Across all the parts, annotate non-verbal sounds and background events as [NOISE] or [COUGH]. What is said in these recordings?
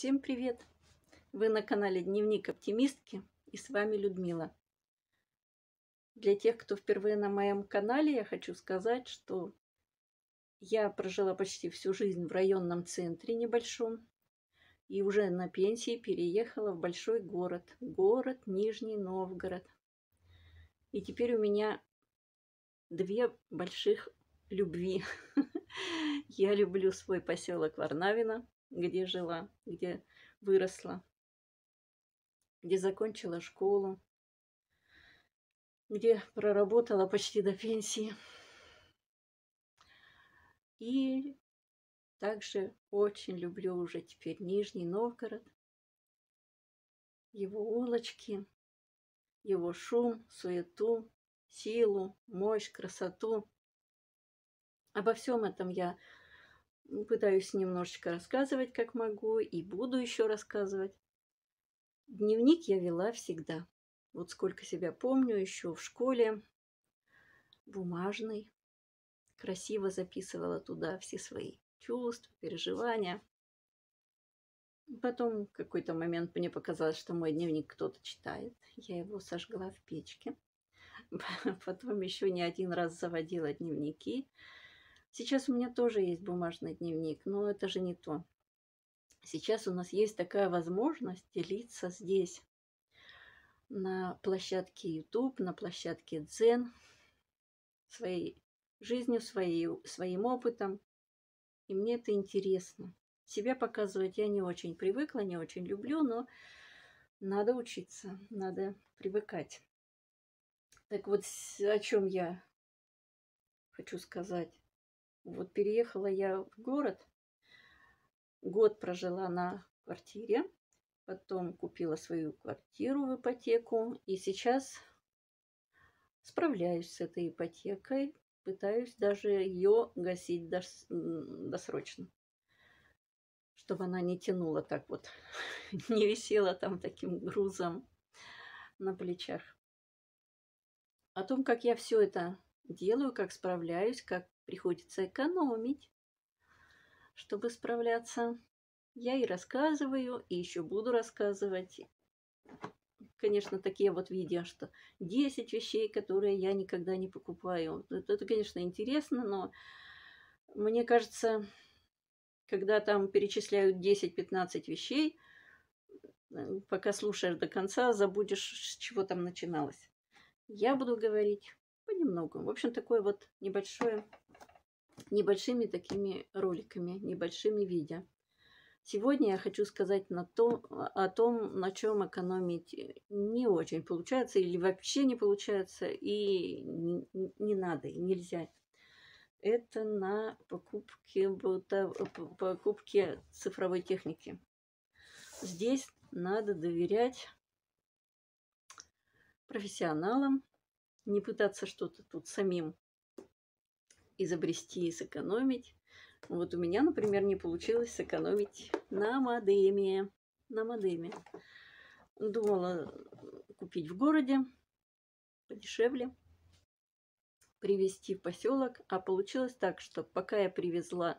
Всем привет! Вы на канале Дневник оптимистки и с вами Людмила. Для тех, кто впервые на моем канале, я хочу сказать, что я прожила почти всю жизнь в районном центре небольшом и уже на пенсии переехала в большой город, город Нижний Новгород. И теперь у меня две больших любви. [LAUGHS] Я люблю свой поселок Варнавина, где жила, где выросла, где закончила школу, где проработала почти до пенсии. И также очень люблю уже теперь Нижний Новгород, его улочки, его шум, суету, силу, мощь, красоту. Обо всем этом я пытаюсь немножечко рассказывать, как могу, и буду еще рассказывать. Дневник я вела всегда. Вот сколько себя помню, еще в школе, бумажный. Красиво записывала туда все свои чувства, переживания. Потом в какой-то момент мне показалось, что мой дневник кто-то читает. Я его сожгла в печке. [LAUGHS] Потом еще не один раз заводила дневники. Сейчас у меня тоже есть бумажный дневник, но это же не то. Сейчас у нас есть такая возможность делиться здесь, на площадке YouTube, на площадке Дзен, своей жизнью, своей, своим опытом. И мне это интересно. Себя показывать я не очень привыкла, не очень люблю, но надо учиться, надо привыкать. Так вот, о чем я хочу сказать. Вот переехала я в город, год прожила на квартире, потом купила свою квартиру в ипотеку, и сейчас справляюсь с этой ипотекой, пытаюсь даже ее гасить дос досрочно, чтобы она не тянула так вот, [LAUGHS] не висела там таким грузом на плечах. О том, как я все это делаю, как справляюсь, как приходится экономить, чтобы справляться. Я и рассказываю, и еще буду рассказывать. Конечно, такие вот видео, что 10 вещей, которые я никогда не покупаю. Это, это конечно, интересно, но мне кажется, когда там перечисляют 10-15 вещей, пока слушаешь до конца, забудешь, с чего там начиналось. Я буду говорить понемногу. В общем, такое вот небольшое небольшими такими роликами, небольшими видео. Сегодня я хочу сказать на то, о том, на чем экономить не очень получается или вообще не получается и не, не надо, и нельзя. Это на покупке, покупке цифровой техники. Здесь надо доверять профессионалам, не пытаться что-то тут самим изобрести и сэкономить. Вот у меня, например, не получилось сэкономить на модеме. На модеме. Думала э, купить в городе подешевле, привезти в поселок. А получилось так, что пока я привезла,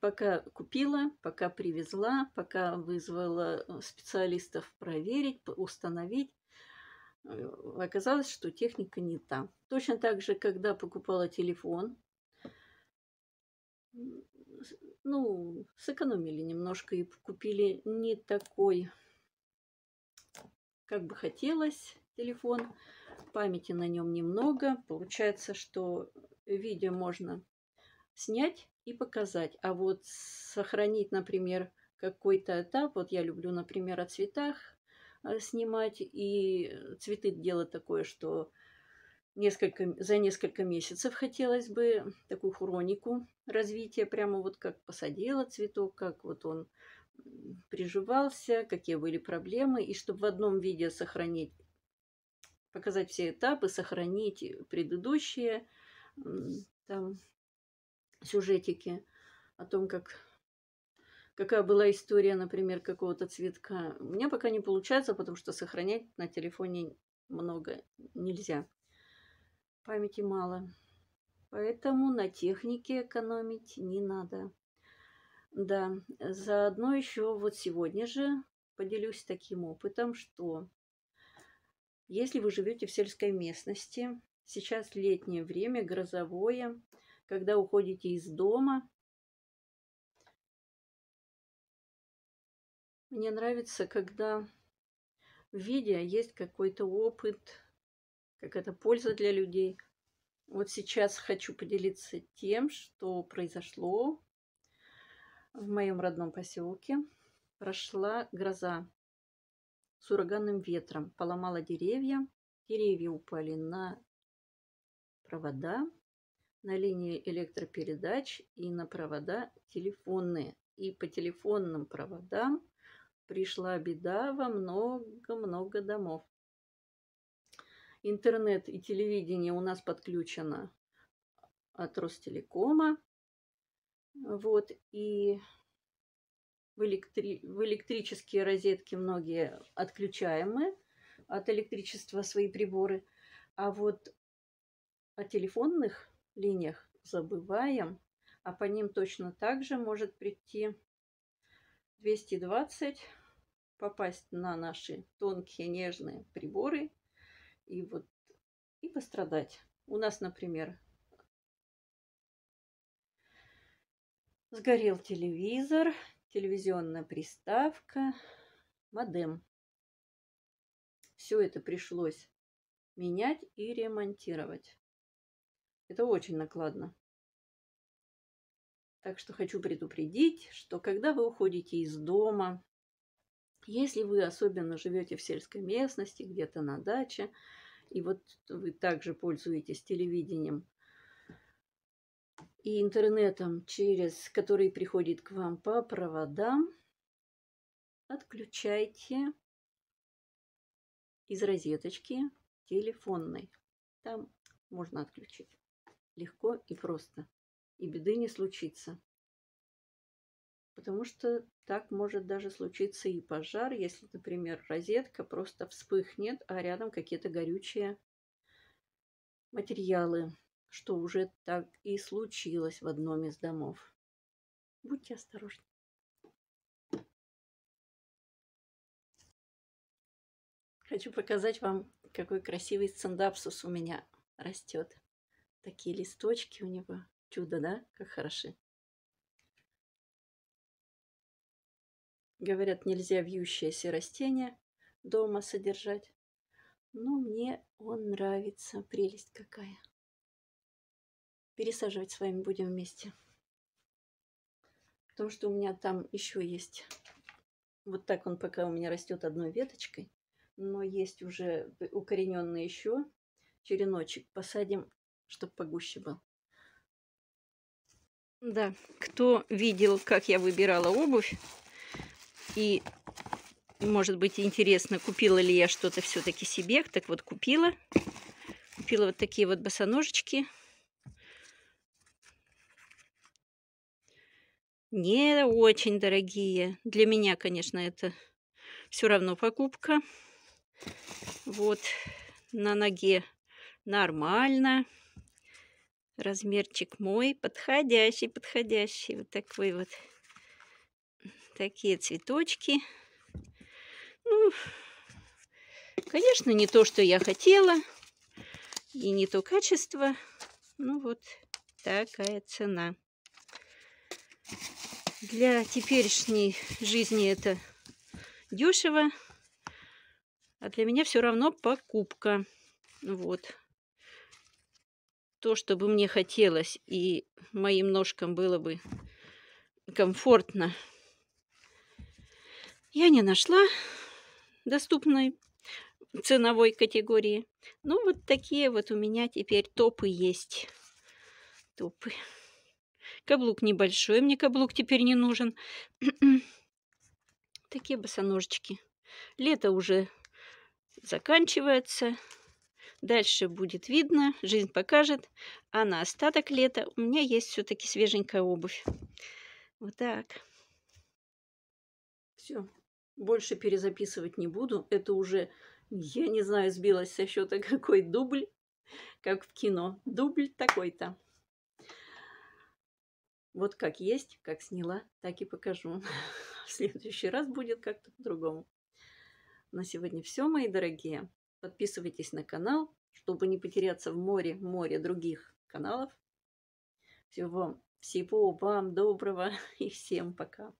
пока купила, пока привезла, пока вызвала э, специалистов проверить, установить, Э, оказалось, что техника не та. Точно так же, когда покупала телефон, ну, сэкономили немножко и купили не такой, как бы хотелось, телефон. Памяти на нем немного. Получается, что видео можно снять и показать. А вот сохранить, например, какой-то этап, вот я люблю, например, о цветах, Э, снимать, и э, цветы дело такое, что несколько, за несколько месяцев хотелось бы такую хронику развития, прямо вот как посадила цветок, как вот он приживался, какие были проблемы, и чтобы в одном видео сохранить, показать все этапы, сохранить предыдущие там сюжетики о том, как какая была история, например, какого-то цветка. У меня пока не получается, потому что сохранять на телефоне много нельзя. Памяти мало. Поэтому на технике экономить не надо. Да, заодно еще вот сегодня же поделюсь таким опытом, что если вы живете в сельской местности, сейчас летнее время, грозовое, когда уходите из дома, Мне нравится, когда в видео есть какой-то опыт, какая-то польза для людей. Вот сейчас хочу поделиться тем, что произошло в моем родном поселке. Прошла гроза с ураганным ветром, поломала деревья. Деревья упали на провода, на линии электропередач и на провода телефонные. И по телефонным проводам пришла беда во много-много домов. Интернет и телевидение у нас подключено от Ростелекома. Вот, и в, электри... в электрические розетки многие отключаем от электричества свои приборы. А вот о телефонных линиях забываем, а по ним точно так же может прийти 220 попасть на наши тонкие нежные приборы и вот и пострадать. У нас, например, сгорел телевизор, телевизионная приставка, модем. Все это пришлось менять и ремонтировать. Это очень накладно. Так что хочу предупредить, что когда вы уходите из дома, если вы особенно живете в сельской местности, где-то на даче, и вот вы также пользуетесь телевидением и интернетом, через который приходит к вам по проводам, отключайте из розеточки телефонной. Там можно отключить. Легко и просто. И беды не случится потому что так может даже случиться и пожар, если, например, розетка просто вспыхнет, а рядом какие-то горючие материалы, что уже так и случилось в одном из домов. Будьте осторожны. Хочу показать вам, какой красивый сцендапсус у меня растет. Такие листочки у него. Чудо, да? Как хороши. Говорят, нельзя вьющиеся растения дома содержать. Но мне он нравится. Прелесть какая. Пересаживать с вами будем вместе. Потому что у меня там еще есть... Вот так он пока у меня растет одной веточкой. Но есть уже укорененный еще череночек. Посадим, чтобы погуще был. Да, кто видел, как я выбирала обувь, и, может быть, интересно, купила ли я что-то все-таки себе. Так вот, купила. Купила вот такие вот босоножечки. Не очень дорогие. Для меня, конечно, это все равно покупка. Вот на ноге нормально. Размерчик мой подходящий, подходящий. Вот такой вот такие цветочки. Ну, конечно, не то, что я хотела, и не то качество. Ну, вот такая цена. Для теперешней жизни это дешево, а для меня все равно покупка. Вот. То, что бы мне хотелось, и моим ножкам было бы комфортно я не нашла доступной ценовой категории. Ну, вот такие вот у меня теперь топы есть. Топы. Каблук небольшой, мне каблук теперь не нужен. [CLEARS THROAT] Такие босоножечки. Лето уже заканчивается. Дальше будет видно, жизнь покажет. А на остаток лета у меня есть все-таки свеженькая обувь. Вот так. Все, больше перезаписывать не буду. Это уже, я не знаю, сбилась со счета [LAUGHS] какой дубль, как в кино. Дубль такой-то. Вот как есть, как сняла, так и покажу. [LAUGHS] В следующий раз будет как-то по-другому. На сегодня все, мои дорогие. Подписывайтесь на канал, чтобы не потеряться в море, море других каналов. Всего, всего вам доброго [LAUGHS] и всем пока.